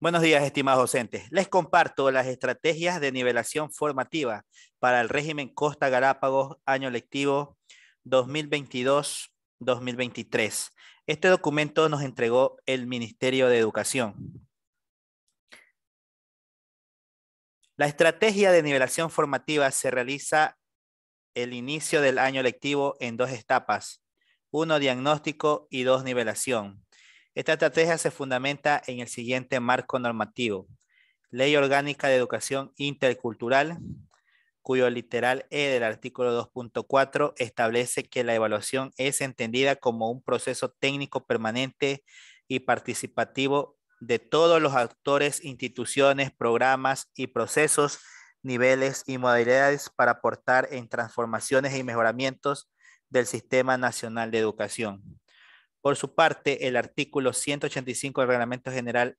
Buenos días, estimados docentes. Les comparto las estrategias de nivelación formativa para el régimen Costa Galápagos año lectivo 2022-2023. Este documento nos entregó el Ministerio de Educación. La estrategia de nivelación formativa se realiza el inicio del año lectivo en dos etapas, uno diagnóstico y dos nivelación. Esta estrategia se fundamenta en el siguiente marco normativo. Ley Orgánica de Educación Intercultural, cuyo literal E del artículo 2.4 establece que la evaluación es entendida como un proceso técnico permanente y participativo de todos los actores, instituciones, programas y procesos, niveles y modalidades para aportar en transformaciones y mejoramientos del Sistema Nacional de Educación. Por su parte, el artículo 185 del Reglamento General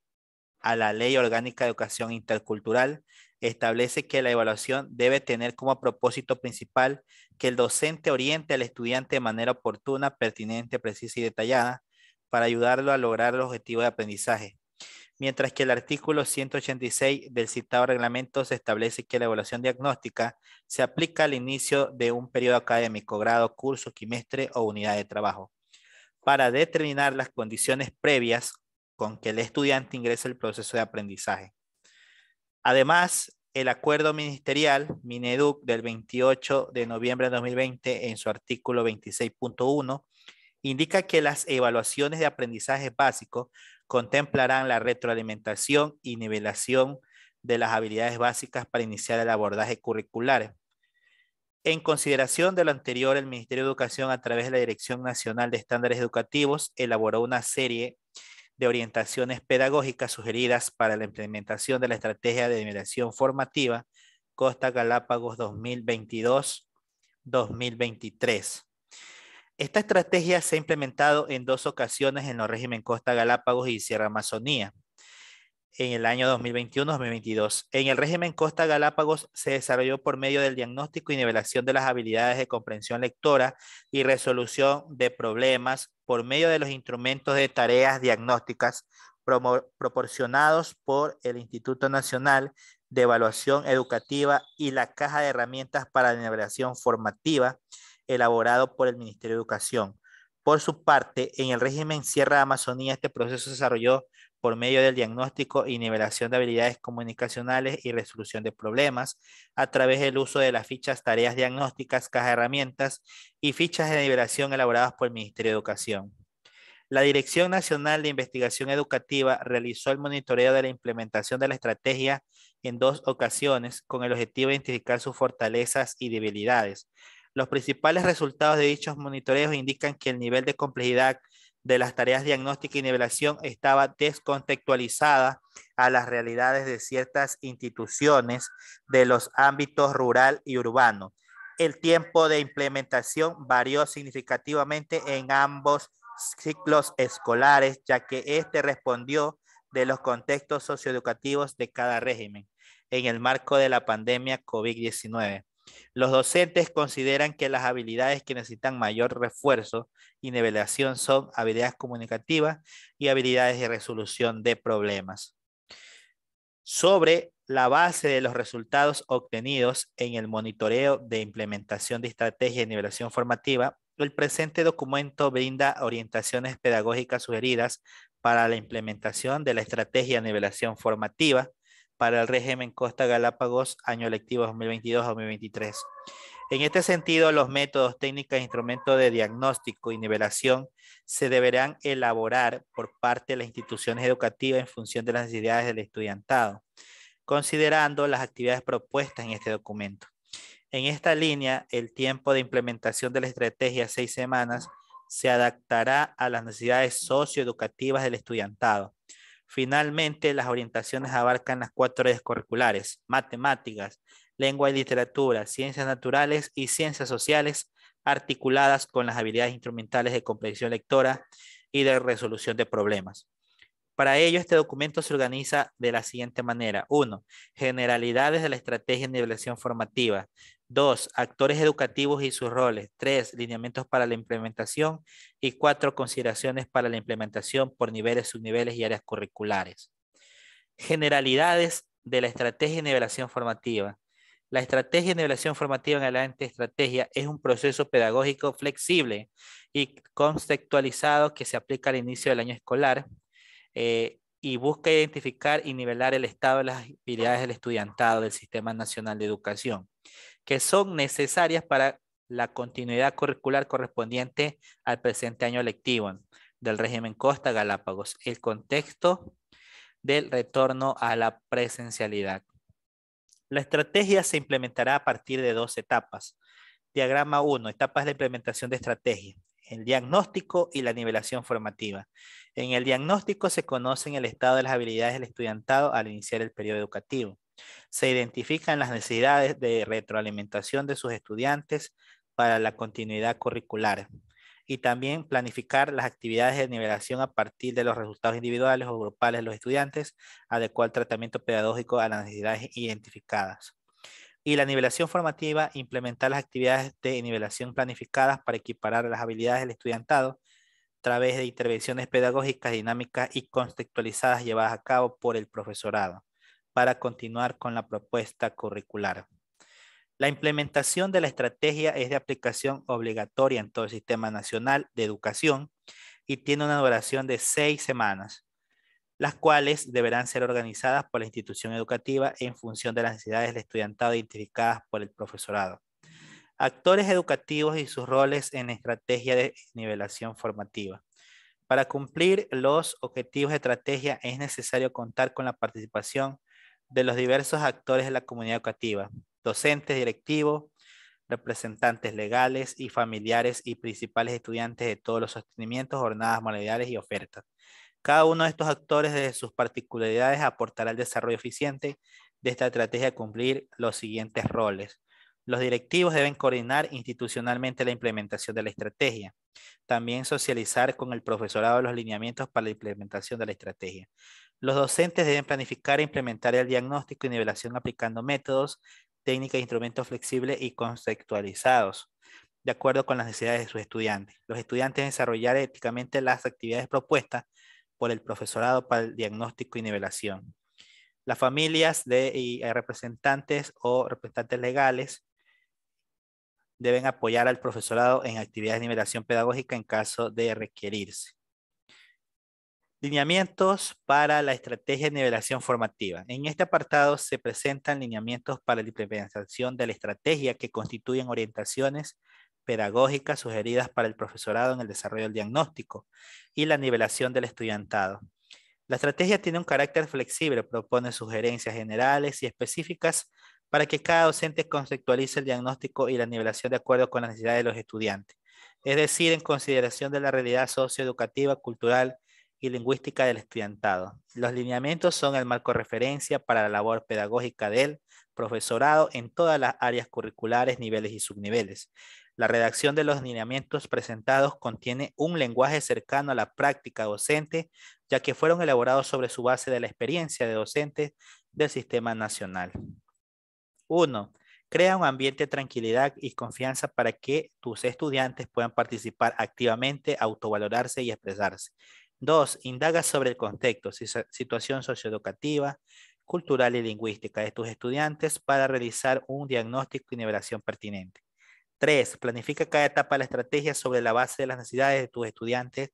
a la Ley Orgánica de Educación Intercultural establece que la evaluación debe tener como propósito principal que el docente oriente al estudiante de manera oportuna, pertinente, precisa y detallada para ayudarlo a lograr el objetivo de aprendizaje. Mientras que el artículo 186 del citado reglamento se establece que la evaluación diagnóstica se aplica al inicio de un periodo académico, grado, curso, quimestre o unidad de trabajo para determinar las condiciones previas con que el estudiante ingrese al proceso de aprendizaje. Además, el acuerdo ministerial Mineduc del 28 de noviembre de 2020 en su artículo 26.1 indica que las evaluaciones de aprendizaje básico contemplarán la retroalimentación y nivelación de las habilidades básicas para iniciar el abordaje curricular en consideración de lo anterior, el Ministerio de Educación, a través de la Dirección Nacional de Estándares Educativos, elaboró una serie de orientaciones pedagógicas sugeridas para la implementación de la Estrategia de Mediación Formativa Costa Galápagos 2022-2023. Esta estrategia se ha implementado en dos ocasiones en los régimen Costa Galápagos y Sierra Amazonía en el año 2021-2022. En el régimen Costa Galápagos se desarrolló por medio del diagnóstico y nivelación de las habilidades de comprensión lectora y resolución de problemas por medio de los instrumentos de tareas diagnósticas proporcionados por el Instituto Nacional de Evaluación Educativa y la Caja de Herramientas para la Nivelación Formativa, elaborado por el Ministerio de Educación por su parte, en el régimen Sierra Amazonía, este proceso se desarrolló por medio del diagnóstico y nivelación de habilidades comunicacionales y resolución de problemas a través del uso de las fichas tareas diagnósticas, caja de herramientas y fichas de nivelación elaboradas por el Ministerio de Educación. La Dirección Nacional de Investigación Educativa realizó el monitoreo de la implementación de la estrategia en dos ocasiones con el objetivo de identificar sus fortalezas y debilidades, los principales resultados de dichos monitoreos indican que el nivel de complejidad de las tareas diagnóstica y nivelación estaba descontextualizada a las realidades de ciertas instituciones de los ámbitos rural y urbano. El tiempo de implementación varió significativamente en ambos ciclos escolares, ya que este respondió de los contextos socioeducativos de cada régimen en el marco de la pandemia COVID-19. Los docentes consideran que las habilidades que necesitan mayor refuerzo y nivelación son habilidades comunicativas y habilidades de resolución de problemas. Sobre la base de los resultados obtenidos en el monitoreo de implementación de estrategia de nivelación formativa, el presente documento brinda orientaciones pedagógicas sugeridas para la implementación de la estrategia de nivelación formativa para el régimen Costa Galápagos año lectivo 2022-2023. En este sentido, los métodos, técnicas, e instrumentos de diagnóstico y nivelación se deberán elaborar por parte de las instituciones educativas en función de las necesidades del estudiantado, considerando las actividades propuestas en este documento. En esta línea, el tiempo de implementación de la estrategia, seis semanas, se adaptará a las necesidades socioeducativas del estudiantado, Finalmente, las orientaciones abarcan las cuatro áreas curriculares, matemáticas, lengua y literatura, ciencias naturales y ciencias sociales, articuladas con las habilidades instrumentales de comprensión lectora y de resolución de problemas. Para ello, este documento se organiza de la siguiente manera. Uno, Generalidades de la estrategia de nivelación formativa. Dos, Actores educativos y sus roles. Tres, Lineamientos para la implementación. Y cuatro, Consideraciones para la implementación por niveles, subniveles y áreas curriculares. Generalidades de la estrategia de nivelación formativa. La estrategia de nivelación formativa en adelante estrategia es un proceso pedagógico flexible y conceptualizado que se aplica al inicio del año escolar eh, y busca identificar y nivelar el estado de las habilidades del estudiantado del Sistema Nacional de Educación, que son necesarias para la continuidad curricular correspondiente al presente año lectivo del régimen Costa Galápagos, el contexto del retorno a la presencialidad. La estrategia se implementará a partir de dos etapas. Diagrama 1, etapas de implementación de estrategia el diagnóstico y la nivelación formativa. En el diagnóstico se conocen el estado de las habilidades del estudiantado al iniciar el periodo educativo. Se identifican las necesidades de retroalimentación de sus estudiantes para la continuidad curricular y también planificar las actividades de nivelación a partir de los resultados individuales o grupales de los estudiantes, adecuar tratamiento pedagógico a las necesidades identificadas. Y la nivelación formativa, implementar las actividades de nivelación planificadas para equiparar las habilidades del estudiantado a través de intervenciones pedagógicas dinámicas y contextualizadas llevadas a cabo por el profesorado para continuar con la propuesta curricular. La implementación de la estrategia es de aplicación obligatoria en todo el sistema nacional de educación y tiene una duración de seis semanas las cuales deberán ser organizadas por la institución educativa en función de las necesidades del estudiantado identificadas por el profesorado. Actores educativos y sus roles en estrategia de nivelación formativa. Para cumplir los objetivos de estrategia es necesario contar con la participación de los diversos actores de la comunidad educativa, docentes, directivos, representantes legales y familiares y principales estudiantes de todos los sostenimientos, jornadas, modalidades y ofertas. Cada uno de estos actores desde sus particularidades aportará al desarrollo eficiente de esta estrategia a cumplir los siguientes roles. Los directivos deben coordinar institucionalmente la implementación de la estrategia. También socializar con el profesorado los lineamientos para la implementación de la estrategia. Los docentes deben planificar e implementar el diagnóstico y nivelación aplicando métodos, técnicas e instrumentos flexibles y conceptualizados de acuerdo con las necesidades de sus estudiantes. Los estudiantes deben desarrollar éticamente las actividades propuestas por el profesorado para el diagnóstico y nivelación. Las familias de eh, representantes o representantes legales deben apoyar al profesorado en actividades de nivelación pedagógica en caso de requerirse. Lineamientos para la estrategia de nivelación formativa. En este apartado se presentan lineamientos para la implementación de la estrategia que constituyen orientaciones pedagógicas sugeridas para el profesorado en el desarrollo del diagnóstico y la nivelación del estudiantado. La estrategia tiene un carácter flexible, propone sugerencias generales y específicas para que cada docente conceptualice el diagnóstico y la nivelación de acuerdo con las necesidades de los estudiantes, es decir, en consideración de la realidad socioeducativa, cultural y lingüística del estudiantado. Los lineamientos son el marco referencia para la labor pedagógica del profesorado en todas las áreas curriculares, niveles y subniveles. La redacción de los lineamientos presentados contiene un lenguaje cercano a la práctica docente, ya que fueron elaborados sobre su base de la experiencia de docentes del sistema nacional. 1. Crea un ambiente de tranquilidad y confianza para que tus estudiantes puedan participar activamente, autovalorarse y expresarse. 2. Indaga sobre el contexto, situación socioeducativa, cultural y lingüística de tus estudiantes para realizar un diagnóstico y nivelación pertinente. Tres, planifica cada etapa de la estrategia sobre la base de las necesidades de tus estudiantes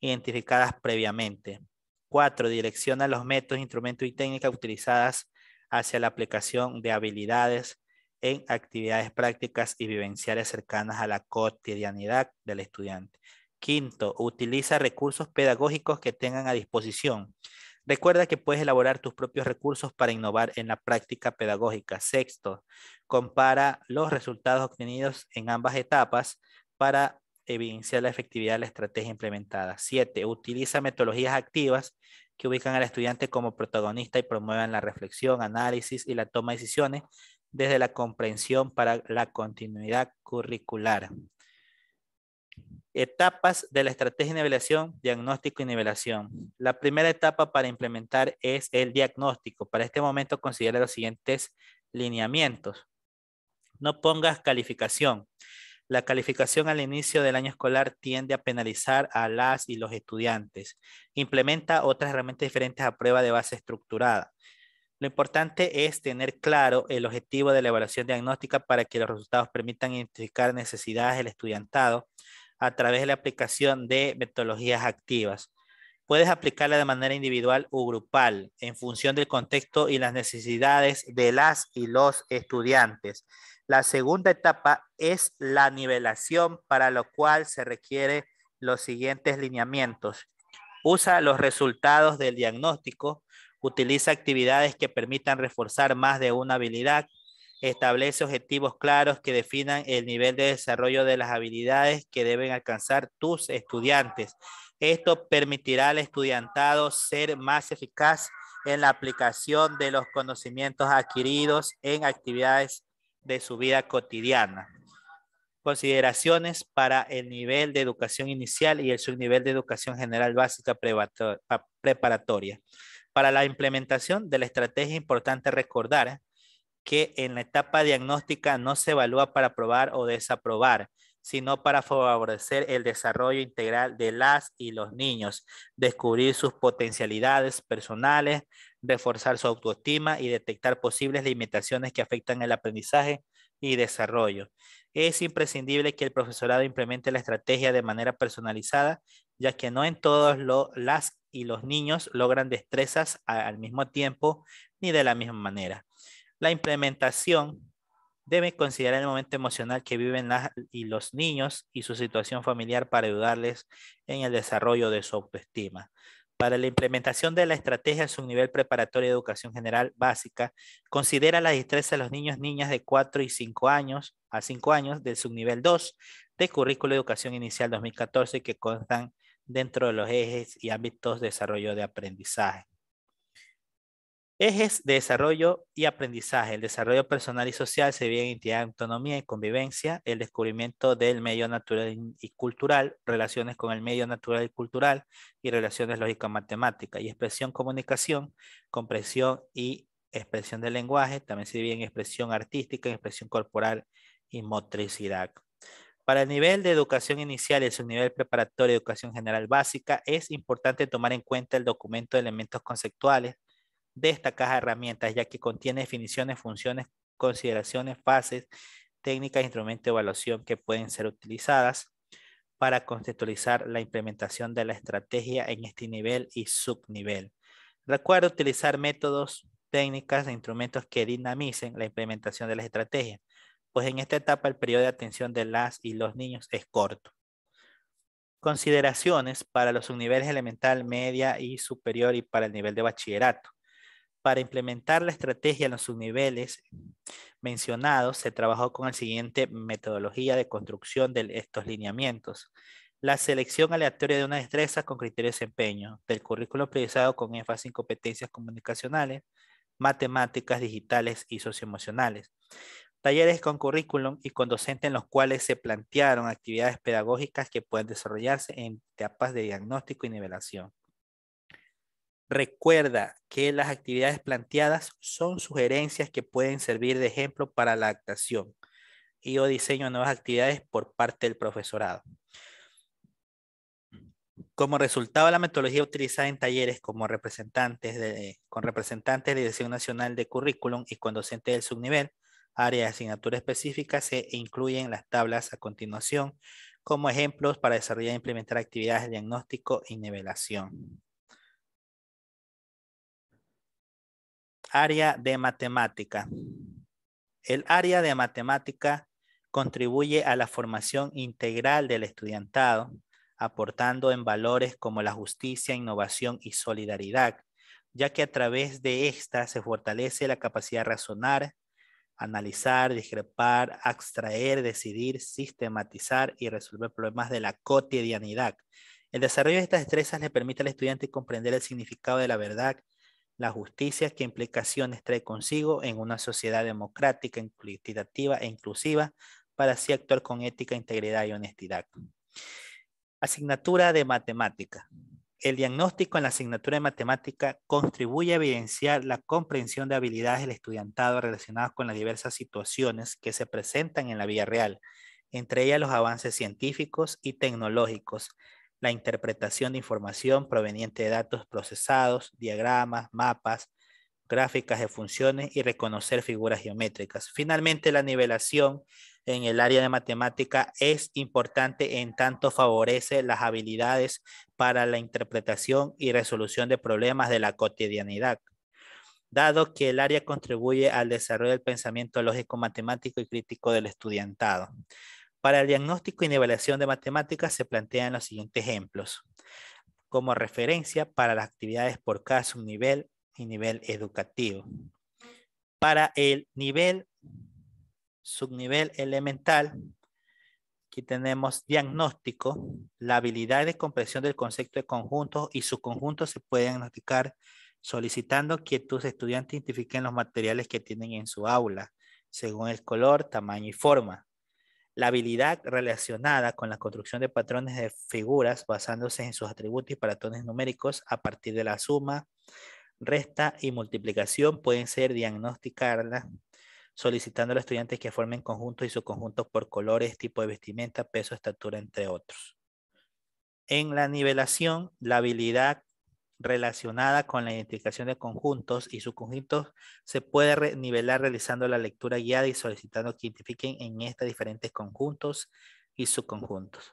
identificadas previamente. Cuatro, direcciona los métodos, instrumentos y técnicas utilizadas hacia la aplicación de habilidades en actividades prácticas y vivenciales cercanas a la cotidianidad del estudiante. Quinto, utiliza recursos pedagógicos que tengan a disposición. Recuerda que puedes elaborar tus propios recursos para innovar en la práctica pedagógica. Sexto, compara los resultados obtenidos en ambas etapas para evidenciar la efectividad de la estrategia implementada. Siete, utiliza metodologías activas que ubican al estudiante como protagonista y promuevan la reflexión, análisis y la toma de decisiones desde la comprensión para la continuidad curricular. Etapas de la estrategia de nivelación, diagnóstico y nivelación. La primera etapa para implementar es el diagnóstico. Para este momento considera los siguientes lineamientos. No pongas calificación. La calificación al inicio del año escolar tiende a penalizar a las y los estudiantes. Implementa otras herramientas diferentes a prueba de base estructurada. Lo importante es tener claro el objetivo de la evaluación diagnóstica para que los resultados permitan identificar necesidades del estudiantado, a través de la aplicación de metodologías activas. Puedes aplicarla de manera individual o grupal en función del contexto y las necesidades de las y los estudiantes. La segunda etapa es la nivelación para lo cual se requieren los siguientes lineamientos. Usa los resultados del diagnóstico, utiliza actividades que permitan reforzar más de una habilidad, establece objetivos claros que definan el nivel de desarrollo de las habilidades que deben alcanzar tus estudiantes. Esto permitirá al estudiantado ser más eficaz en la aplicación de los conocimientos adquiridos en actividades de su vida cotidiana. Consideraciones para el nivel de educación inicial y el subnivel de educación general básica preparatoria. Para la implementación de la estrategia importante recordar que en la etapa diagnóstica no se evalúa para aprobar o desaprobar, sino para favorecer el desarrollo integral de las y los niños, descubrir sus potencialidades personales, reforzar su autoestima y detectar posibles limitaciones que afectan el aprendizaje y desarrollo. Es imprescindible que el profesorado implemente la estrategia de manera personalizada, ya que no en todos los las y los niños logran destrezas al mismo tiempo ni de la misma manera. La implementación debe considerar el momento emocional que viven las y los niños y su situación familiar para ayudarles en el desarrollo de su autoestima. Para la implementación de la estrategia a su nivel preparatorio de educación general básica, considera la destreza de los niños niñas de 4 y 5 años a 5 años del subnivel 2 de currículo de educación inicial 2014 que constan dentro de los ejes y ámbitos de desarrollo de aprendizaje. Ejes de desarrollo y aprendizaje, el desarrollo personal y social, se ve en identidad, autonomía y convivencia, el descubrimiento del medio natural y cultural, relaciones con el medio natural y cultural y relaciones lógico-matemáticas, y expresión, comunicación, comprensión y expresión del lenguaje, también se divide en expresión artística, expresión corporal y motricidad. Para el nivel de educación inicial y su nivel preparatorio de educación general básica, es importante tomar en cuenta el documento de elementos conceptuales de esta caja de herramientas, ya que contiene definiciones, funciones, consideraciones, fases, técnicas, instrumentos de evaluación que pueden ser utilizadas para conceptualizar la implementación de la estrategia en este nivel y subnivel. Recuerda utilizar métodos, técnicas e instrumentos que dinamicen la implementación de la estrategia pues en esta etapa el periodo de atención de las y los niños es corto. Consideraciones para los subniveles elemental, media y superior y para el nivel de bachillerato. Para implementar la estrategia en los subniveles mencionados, se trabajó con la siguiente metodología de construcción de estos lineamientos. La selección aleatoria de una destreza con criterio de desempeño del currículo priorizado con énfasis en competencias comunicacionales, matemáticas, digitales y socioemocionales. Talleres con currículum y con docentes en los cuales se plantearon actividades pedagógicas que pueden desarrollarse en etapas de diagnóstico y nivelación. Recuerda que las actividades planteadas son sugerencias que pueden servir de ejemplo para la adaptación y o diseño de nuevas actividades por parte del profesorado. Como resultado de la metodología utilizada en talleres como con representantes de la Dirección Nacional de Currículum y con docentes del subnivel, área de asignatura específica, se incluyen las tablas a continuación como ejemplos para desarrollar e implementar actividades de diagnóstico y nivelación. Área de matemática. El área de matemática contribuye a la formación integral del estudiantado, aportando en valores como la justicia, innovación y solidaridad, ya que a través de esta se fortalece la capacidad de razonar, analizar, discrepar, extraer, decidir, sistematizar y resolver problemas de la cotidianidad. El desarrollo de estas destrezas le permite al estudiante comprender el significado de la verdad, la justicia, qué implicaciones trae consigo en una sociedad democrática, equitativa e inclusiva, para así actuar con ética, integridad y honestidad. Asignatura de matemática. El diagnóstico en la asignatura de matemática contribuye a evidenciar la comprensión de habilidades del estudiantado relacionadas con las diversas situaciones que se presentan en la vida real, entre ellas los avances científicos y tecnológicos, la interpretación de información proveniente de datos procesados, diagramas, mapas, gráficas de funciones y reconocer figuras geométricas. Finalmente, la nivelación en el área de matemática es importante en tanto favorece las habilidades para la interpretación y resolución de problemas de la cotidianidad. Dado que el área contribuye al desarrollo del pensamiento lógico, matemático y crítico del estudiantado. Para el diagnóstico y nivelación de matemáticas se plantean los siguientes ejemplos. Como referencia para las actividades por cada subnivel y nivel educativo. Para el nivel, subnivel elemental, Aquí tenemos diagnóstico, la habilidad de comprensión del concepto de conjuntos y subconjuntos se puede diagnosticar solicitando que tus estudiantes identifiquen los materiales que tienen en su aula, según el color, tamaño y forma la habilidad relacionada con la construcción de patrones de figuras basándose en sus atributos y patrones numéricos a partir de la suma, resta y multiplicación pueden ser diagnosticadas solicitando a los estudiantes que formen conjuntos y subconjuntos por colores, tipo de vestimenta, peso, estatura, entre otros. En la nivelación, la habilidad relacionada con la identificación de conjuntos y subconjuntos se puede nivelar realizando la lectura guiada y solicitando que identifiquen en estos diferentes conjuntos y subconjuntos.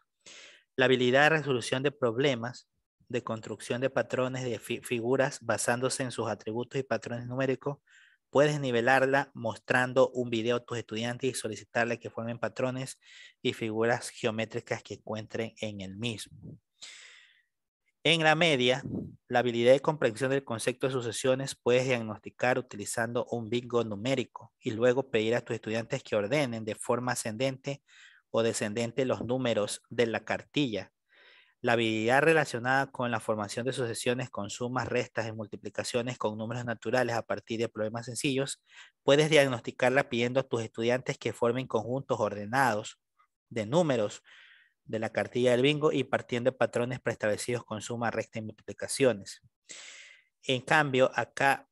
La habilidad de resolución de problemas, de construcción de patrones de figuras basándose en sus atributos y patrones numéricos, puedes nivelarla mostrando un video a tus estudiantes y solicitarle que formen patrones y figuras geométricas que encuentren en el mismo. En la media, la habilidad de comprensión del concepto de sucesiones puedes diagnosticar utilizando un bingo numérico y luego pedir a tus estudiantes que ordenen de forma ascendente o descendente los números de la cartilla. La habilidad relacionada con la formación de sucesiones con sumas, restas y multiplicaciones con números naturales a partir de problemas sencillos, puedes diagnosticarla pidiendo a tus estudiantes que formen conjuntos ordenados de números de la cartilla del bingo y partiendo de patrones preestablecidos con suma, recta y multiplicaciones. En cambio, acá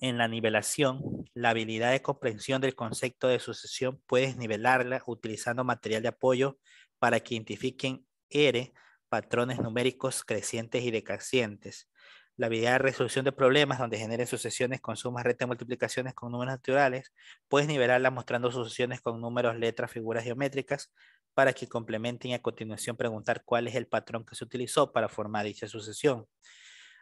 en la nivelación, la habilidad de comprensión del concepto de sucesión puedes nivelarla utilizando material de apoyo para que identifiquen R, patrones numéricos crecientes y decrecientes. La habilidad de resolución de problemas donde generen sucesiones con sumas, y multiplicaciones con números naturales, puedes nivelarla mostrando sucesiones con números, letras, figuras geométricas, para que complementen y a continuación preguntar cuál es el patrón que se utilizó para formar dicha sucesión.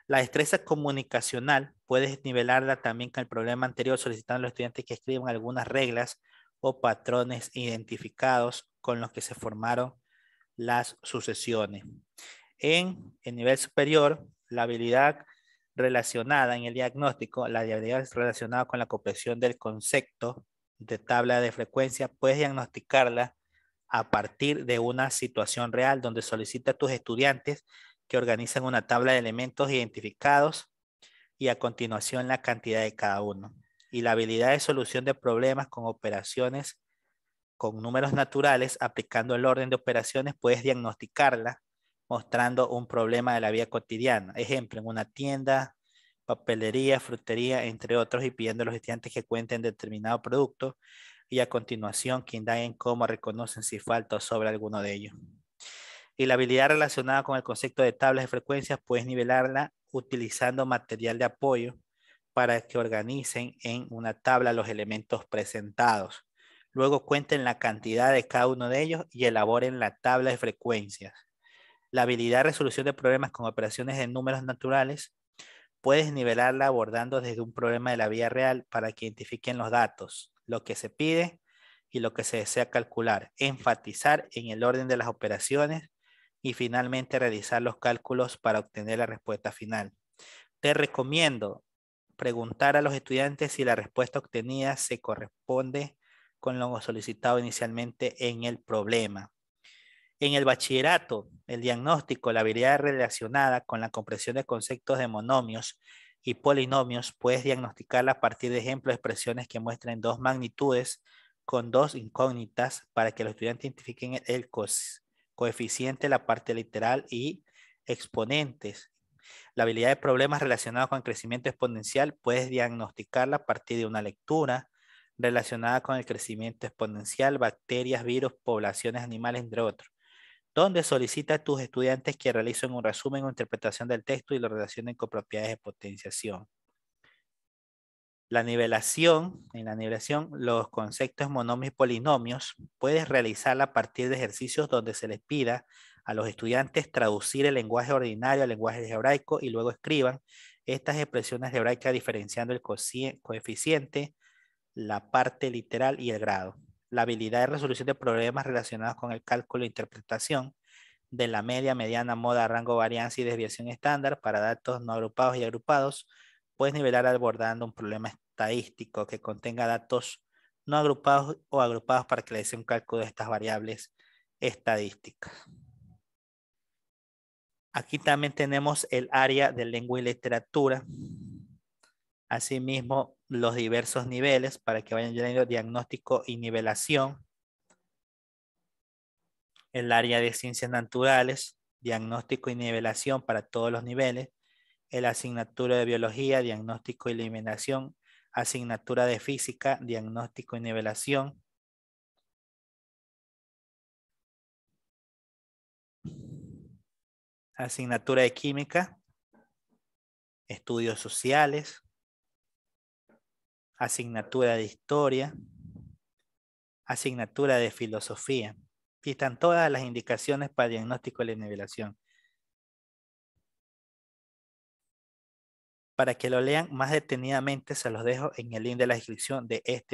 La destreza comunicacional puedes nivelarla también con el problema anterior solicitando a los estudiantes que escriban algunas reglas o patrones identificados con los que se formaron las sucesiones. En el nivel superior, la habilidad relacionada en el diagnóstico, la habilidad relacionada con la comprensión del concepto de tabla de frecuencia, puedes diagnosticarla a partir de una situación real donde solicita a tus estudiantes que organicen una tabla de elementos identificados y a continuación la cantidad de cada uno. Y la habilidad de solución de problemas con operaciones con números naturales, aplicando el orden de operaciones, puedes diagnosticarla mostrando un problema de la vida cotidiana. Ejemplo, en una tienda, papelería, frutería, entre otros, y pidiendo a los estudiantes que cuenten determinado producto y a continuación que indaguen cómo reconocen si falta o sobra alguno de ellos. Y la habilidad relacionada con el concepto de tablas de frecuencias puedes nivelarla utilizando material de apoyo para que organicen en una tabla los elementos presentados. Luego cuenten la cantidad de cada uno de ellos y elaboren la tabla de frecuencias. La habilidad de resolución de problemas con operaciones de números naturales puedes nivelarla abordando desde un problema de la vía real para que identifiquen los datos, lo que se pide y lo que se desea calcular, enfatizar en el orden de las operaciones y finalmente realizar los cálculos para obtener la respuesta final. Te recomiendo preguntar a los estudiantes si la respuesta obtenida se corresponde con lo solicitado inicialmente en el problema. En el bachillerato, el diagnóstico, la habilidad relacionada con la comprensión de conceptos de monomios y polinomios, puedes diagnosticarla a partir de ejemplos de expresiones que muestren dos magnitudes con dos incógnitas para que los estudiantes identifiquen el coeficiente, la parte literal y exponentes. La habilidad de problemas relacionados con el crecimiento exponencial puedes diagnosticarla a partir de una lectura relacionada con el crecimiento exponencial, bacterias, virus, poblaciones animales, entre otros donde solicita a tus estudiantes que realicen un resumen o interpretación del texto y lo relacionen con propiedades de potenciación. La nivelación, en la nivelación, los conceptos monomios y polinomios puedes realizarla a partir de ejercicios donde se les pida a los estudiantes traducir el lenguaje ordinario al lenguaje hebraico y luego escriban estas expresiones hebraicas diferenciando el coeficiente, la parte literal y el grado la habilidad de resolución de problemas relacionados con el cálculo e interpretación de la media, mediana, moda, rango, varianza y desviación estándar para datos no agrupados y agrupados, puedes nivelar abordando un problema estadístico que contenga datos no agrupados o agrupados para que le un cálculo de estas variables estadísticas. Aquí también tenemos el área de lengua y literatura. Asimismo, los diversos niveles para que vayan llenando diagnóstico y nivelación. El área de ciencias naturales, diagnóstico y nivelación para todos los niveles. el asignatura de biología, diagnóstico y eliminación. Asignatura de física, diagnóstico y nivelación. Asignatura de química, estudios sociales, asignatura de historia, asignatura de filosofía. Y están todas las indicaciones para diagnóstico de la nivelación. Para que lo lean más detenidamente, se los dejo en el link de la descripción de este